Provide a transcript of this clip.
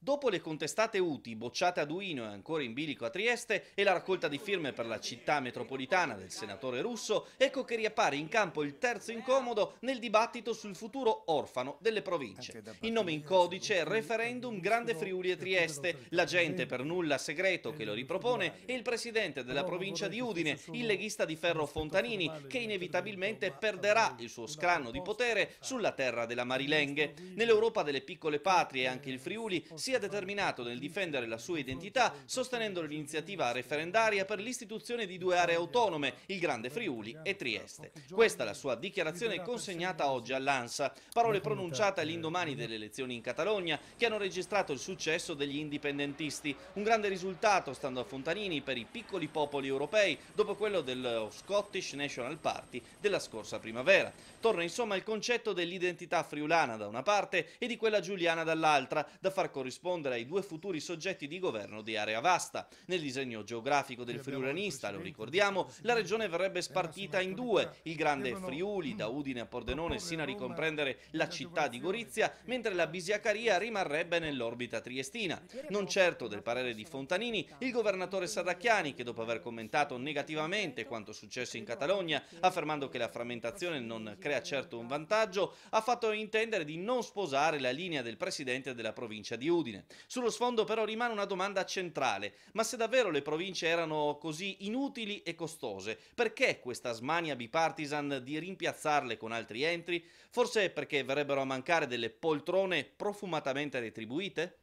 Dopo le contestate UTI bocciate a Duino e ancora in bilico a Trieste e la raccolta di firme per la città metropolitana del senatore russo, ecco che riappare in campo il terzo incomodo nel dibattito sul futuro orfano delle province. Il nome in codice è referendum Grande Friuli e Trieste, l'agente per nulla segreto che lo ripropone e il presidente della provincia di Udine, il leghista di Ferro Fontanini, che inevitabilmente perderà il suo scranno di potere sulla terra della Marilenghe. Nell'Europa delle piccole patrie anche il Friuli si sia determinato nel difendere la sua identità sostenendo l'iniziativa referendaria per l'istituzione di due aree autonome, il Grande Friuli e Trieste. Questa è la sua dichiarazione consegnata oggi all'ANSA, parole pronunciate all'indomani delle elezioni in Catalogna che hanno registrato il successo degli indipendentisti, un grande risultato stando a Fontanini per i piccoli popoli europei dopo quello del Scottish National Party della scorsa primavera. Torna insomma il concetto dell'identità friulana da una parte e di quella giuliana dall'altra, da far corrispondere corrispondere ai due futuri soggetti di governo di area vasta. Nel disegno geografico del friulanista, lo ricordiamo, la regione verrebbe eh, spartita in due, il grande Friuli da Udine a Pordenone sino a ricomprendere la città di Gorizia, mentre la Bisiacaria rimarrebbe nell'orbita triestina. Non certo del parere di Fontanini, il governatore Sarracchiani, che dopo aver commentato negativamente quanto successo in Catalogna, affermando che la frammentazione non crea certo un vantaggio, ha fatto intendere di non sposare la linea del presidente della provincia di Udine solitudine. Sullo sfondo però rimane una domanda centrale, ma se davvero le province erano così inutili e costose, perché questa smania bipartisan di rimpiazzarle con altri entri? Forse perché verrebbero a mancare delle poltrone profumatamente retribuite?